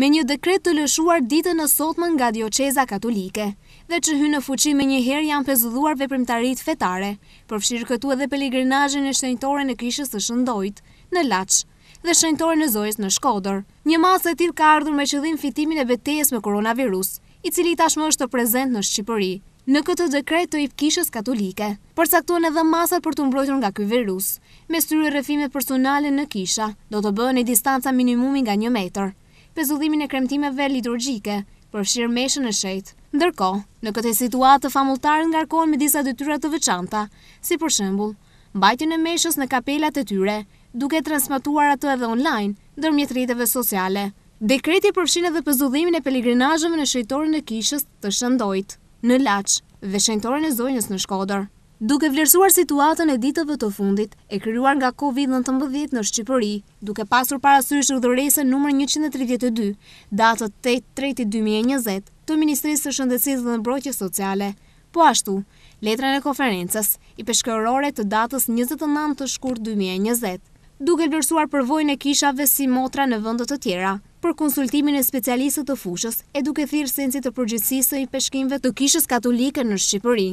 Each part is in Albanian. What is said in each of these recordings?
me një dekret të lëshuar ditën e sotmën nga Dioqeza Katolike, dhe që hynë në fuqi me një herë janë pezulluar veprimtarit fetare, përfshirë këtu edhe peligrinajën e shtenjtore në kishës të shëndojt, në Lach dhe shëntore në zojës në shkodër. Një masë e til ka ardhur me qëllim fitimin e betejes me koronavirus, i cili tashmë është të prezent në Shqipëri, në këtë dekret të ipkishës katolike, përcaktuan edhe masat për të mbrojtur nga ky virus, me syrë rrëfime personale në kisha, do të bëhen distanca minimumi nga një metër pezullimin e kremtimeve liturgjike për meshën e shejtë. Ndërko, në këtë situatë të nga ngarkohen me disa dytyra të veçanta, si për shembul, mbajtjën e meshës në kapelat e tyre, duke transmituar ato edhe online, dër mjetëriteve sociale. Dekreti përfshin edhe pëzullimin e peligrinajëve në shëjtorën e kishës të shëndojt, në laqë dhe shëjtorën e zojnës në shkodër. Duke vlerësuar situatën e ditëve të fundit, e kryuar nga COVID-19 në Shqipëri, duke pasur parasysh rëdhërese nëmër 132, datët 8.3.2020, të Ministrisë të Shëndecisë dhe Nëmbroqës Sociale. Po ashtu, letrën e konferences i peshkërore të datës 29 të shkurt 2020, duke vlerësuar përvojnë e kishave si motra në vëndët të tjera, për konsultimin e specialisët të fushës e duke thirë sensit të përgjithsisë i peshkimve të kishës katolike në Shqipëri.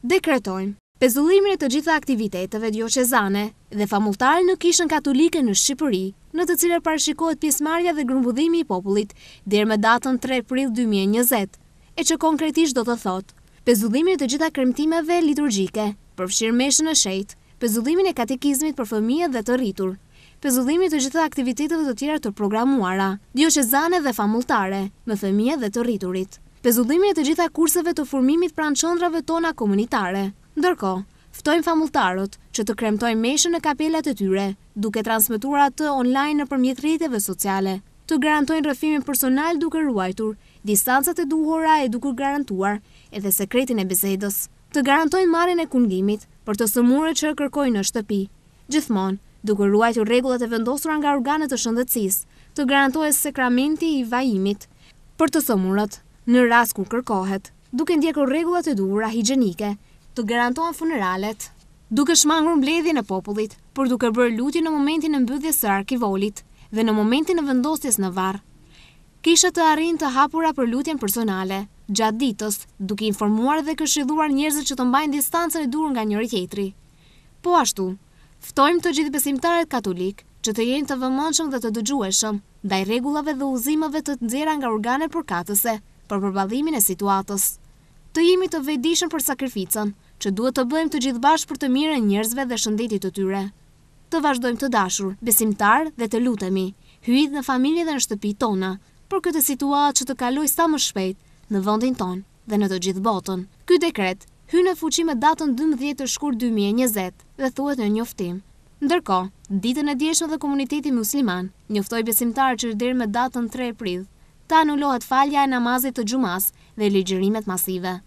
Dekretojmë, pezullimin e të gjitha aktiviteteve diocezane dhe famulltare në kishën katolike në Shqipëri, në të cilër parashikohet pjesmarja dhe grumbudhimi i popullit dherë me datën 3 prill 2020, e që konkretisht do të thotë, pezullimin e të gjitha kremtimeve liturgjike, përfshirë meshën e shejtë, pezullimin e katekizmit për fëmije dhe të rritur, pezullimin e të gjitha aktiviteteve të tjera të programuara, diocezane dhe famulltare, me fëmije dhe të rriturit pezullimi e të gjitha kurseve të formimit pranë qëndrave tona komunitare. Ndërko, ftojmë famultarot që të kremtojmë meshën në kapelat e tyre, duke transmitura të online në përmjet rejteve sociale, të garantojnë rëfimin personal duke ruajtur, distancat e duhora e duke garantuar edhe sekretin e bezedës, të garantojnë marin e kungimit për të sëmure që kërkojnë në shtëpi. Gjithmonë, duke ruajtur regullat e vendosur nga organet të shëndëtsis, të garantojnë sekramenti i vajimit për të sëmurët në ras kur kërkohet, duke ndjekur regullat e duhura higjenike, të garantohen funeralet, duke shmangur mbledhje në popullit, për duke bërë lutin në momentin në mbydhje së arkivolit dhe në momentin në vendostjes në varë. Kisha të arrin të hapura për lutin personale, gjatë ditës, duke informuar dhe këshidhuar njerëzit që të mbajnë distancën e duhur nga njëri tjetri. Po ashtu, ftojmë të gjithë besimtarët katolik që të jenë të vëmëndshëm dhe të dëgjueshëm, ndaj rregullave dhe udhëzimeve të nxjerra nga organet përkatëse, për përbadhimin e situatës. Të jemi të vetëdijshëm për sakrificën që duhet të bëjmë të gjithë bashkë për të mirën e njerëzve dhe shëndetit të tyre. Të vazhdojmë të dashur, besimtar dhe të lutemi, hyjit në familje dhe në shtëpi tona, për këtë situatë që të kaloj sa më shpejt në vendin ton dhe në të gjithë botën. Ky dekret hyn në fuqi me datën 12 të shkur 2020 dhe thuhet në njoftim. Ndërkohë, ditën e djeshme dhe komuniteti musliman njoftoi besimtar që deri me datën 3 prill ta anullohet falja e namazit të gjumas dhe ligjërimet masive.